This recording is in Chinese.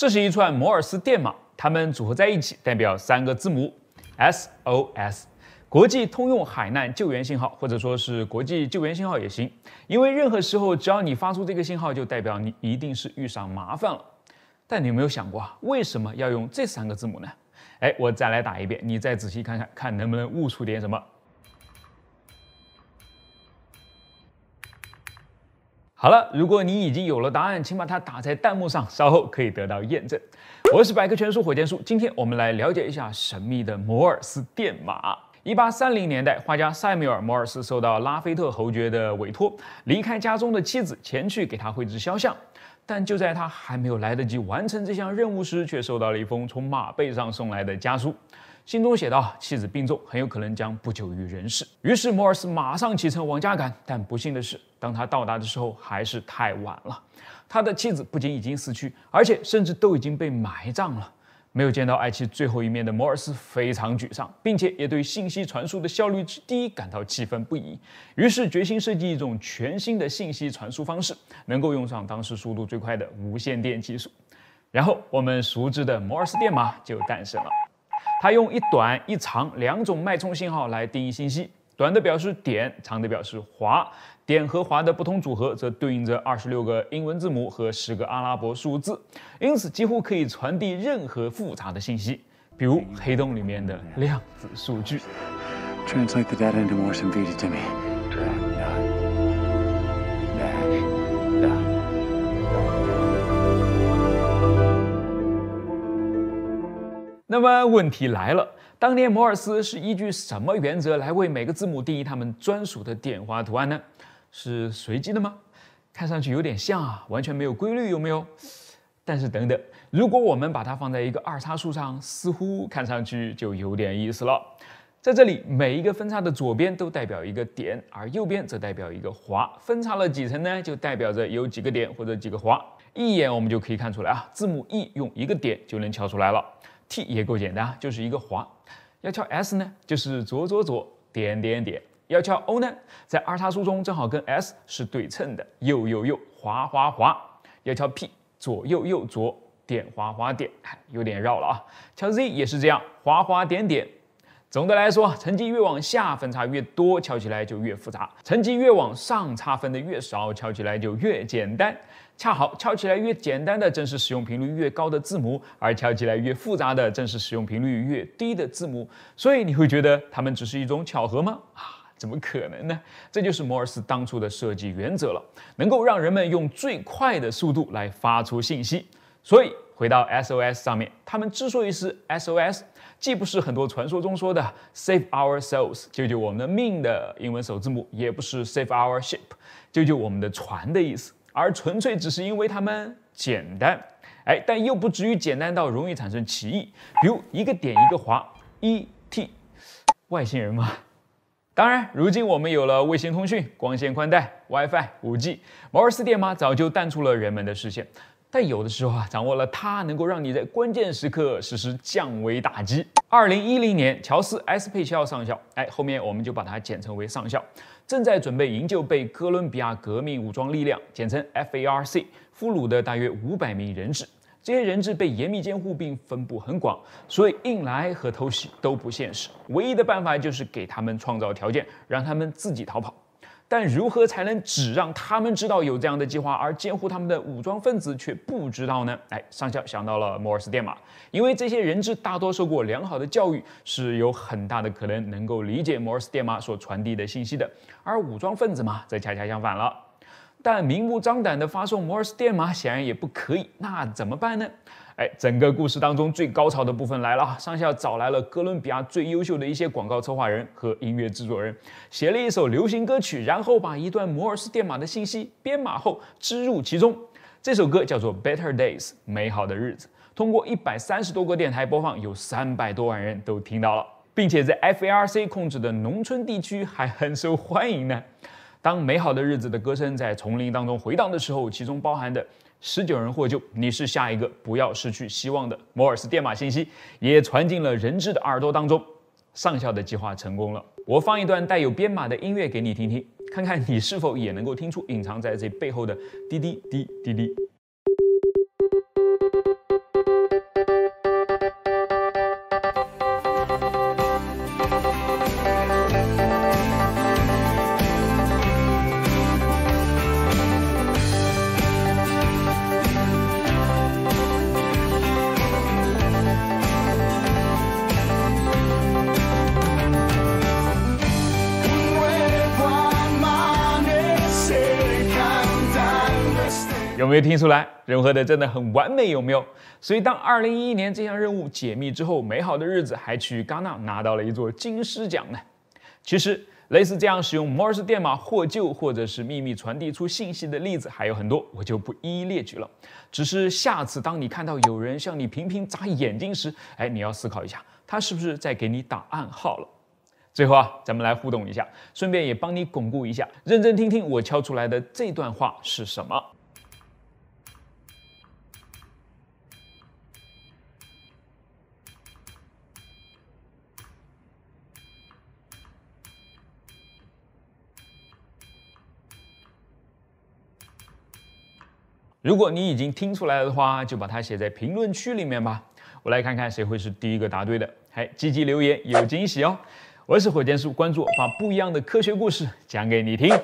这是一串摩尔斯电码，它们组合在一起代表三个字母 S O S，国际通用海难救援信号，或者说是国际救援信号也行。因为任何时候，只要你发出这个信号，就代表你一定是遇上麻烦了。但你有没有想过，啊，为什么要用这三个字母呢？哎，我再来打一遍，你再仔细看看，看能不能悟出点什么。好了，如果你已经有了答案，请把它打在弹幕上，稍后可以得到验证。我是百科全书火箭叔，今天我们来了解一下神秘的摩尔斯电码。一八三零年代，画家塞缪尔·摩尔斯受到拉菲特侯爵的委托，离开家中的妻子，前去给他绘制肖像。但就在他还没有来得及完成这项任务时，却收到了一封从马背上送来的家书。信中写道：“妻子病重，很有可能将不久于人世。”于是摩尔斯马上启程往家赶，但不幸的是，当他到达的时候，还是太晚了。他的妻子不仅已经死去，而且甚至都已经被埋葬了。没有见到爱妻最后一面的摩尔斯非常沮丧，并且也对信息传输的效率之低感到气愤不已。于是决心设计一种全新的信息传输方式，能够用上当时速度最快的无线电技术。然后我们熟知的摩尔斯电码就诞生了。它用一短一长两种脉冲信号来定义信息，短的表示点，长的表示滑。点和滑的不同组合则对应着二十六个英文字母和十个阿拉伯数字，因此几乎可以传递任何复杂的信息，比如黑洞里面的量子数据。那么问题来了，当年摩尔斯是依据什么原则来为每个字母定义他们专属的点画图案呢？是随机的吗？看上去有点像啊，完全没有规律，有没有？但是等等，如果我们把它放在一个二叉树上，似乎看上去就有点意思了。在这里，每一个分叉的左边都代表一个点，而右边则代表一个划。分叉了几层呢？就代表着有几个点或者几个划。一眼我们就可以看出来啊，字母 E 用一个点就能敲出来了。T 也够简单啊，就是一个滑。要敲 S 呢，就是左左左点点点。要敲 O 呢，在二叉树中正好跟 S 是对称的，右右右滑滑滑。要敲 P，左右右左点滑滑点，有点绕了啊。敲 Z 也是这样，滑滑点点。总的来说，层级越往下分叉越多，敲起来就越复杂；层级越往上差分的越少，敲起来就越简单。恰好敲起来越简单的，正是使用频率越高的字母；而敲起来越复杂的，正是使用频率越低的字母。所以你会觉得它们只是一种巧合吗？啊，怎么可能呢？这就是摩尔斯当初的设计原则了，能够让人们用最快的速度来发出信息。所以回到 SOS 上面，他们之所以是 SOS，既不是很多传说中说的 “Save Our Souls”（ 救救我们的命）的英文首字母，也不是 “Save Our Ship”（ 救救我们的船）的意思。而纯粹只是因为它们简单，哎，但又不至于简单到容易产生歧义，比如一个点一个划，E T，外星人吗？当然，如今我们有了卫星通讯、光纤宽带、WiFi、五 G，摩尔斯电码早就淡出了人们的视线。但有的时候啊，掌握了它，能够让你在关键时刻实施降维打击。二零一零年，乔斯 ·S· 佩肖上校，哎，后面我们就把它简称为上校。正在准备营救被哥伦比亚革命武装力量（简称 FARC） 俘虏的大约五百名人质。这些人质被严密监护，并分布很广，所以硬来和偷袭都不现实。唯一的办法就是给他们创造条件，让他们自己逃跑。但如何才能只让他们知道有这样的计划，而监护他们的武装分子却不知道呢？哎，上校想到了摩尔斯电码，因为这些人质大多受过良好的教育，是有很大的可能能够理解摩尔斯电码所传递的信息的。而武装分子嘛，则恰恰相反了。但明目张胆地发送摩尔斯电码显然也不可以，那怎么办呢？哎，整个故事当中最高潮的部分来了。上校找来了哥伦比亚最优秀的一些广告策划人和音乐制作人，写了一首流行歌曲，然后把一段摩尔斯电码的信息编码后植入其中。这首歌叫做《Better Days》，美好的日子。通过一百三十多个电台播放，有三百多万人都听到了，并且在 FARC 控制的农村地区还很受欢迎呢。当美好的日子的歌声在丛林当中回荡的时候，其中包含的。十九人获救，你是下一个不要失去希望的摩尔斯电码信息也传进了人质的耳朵当中。上校的计划成功了。我放一段带有编码的音乐给你听听，看看你是否也能够听出隐藏在这背后的滴滴滴滴滴。有没有听出来？融合的真的很完美，有没有？所以当2011年这项任务解密之后，美好的日子还去戛纳拿到了一座金狮奖呢。其实类似这样使用摩尔斯电码获救，或者是秘密传递出信息的例子还有很多，我就不一一列举了。只是下次当你看到有人向你频频眨眼睛时，哎，你要思考一下，他是不是在给你打暗号了？最后啊，咱们来互动一下，顺便也帮你巩固一下，认真听听我敲出来的这段话是什么。如果你已经听出来了的话，就把它写在评论区里面吧。我来看看谁会是第一个答对的。嘿，积极留言有惊喜哦！我是火箭叔，关注我，把不一样的科学故事讲给你听。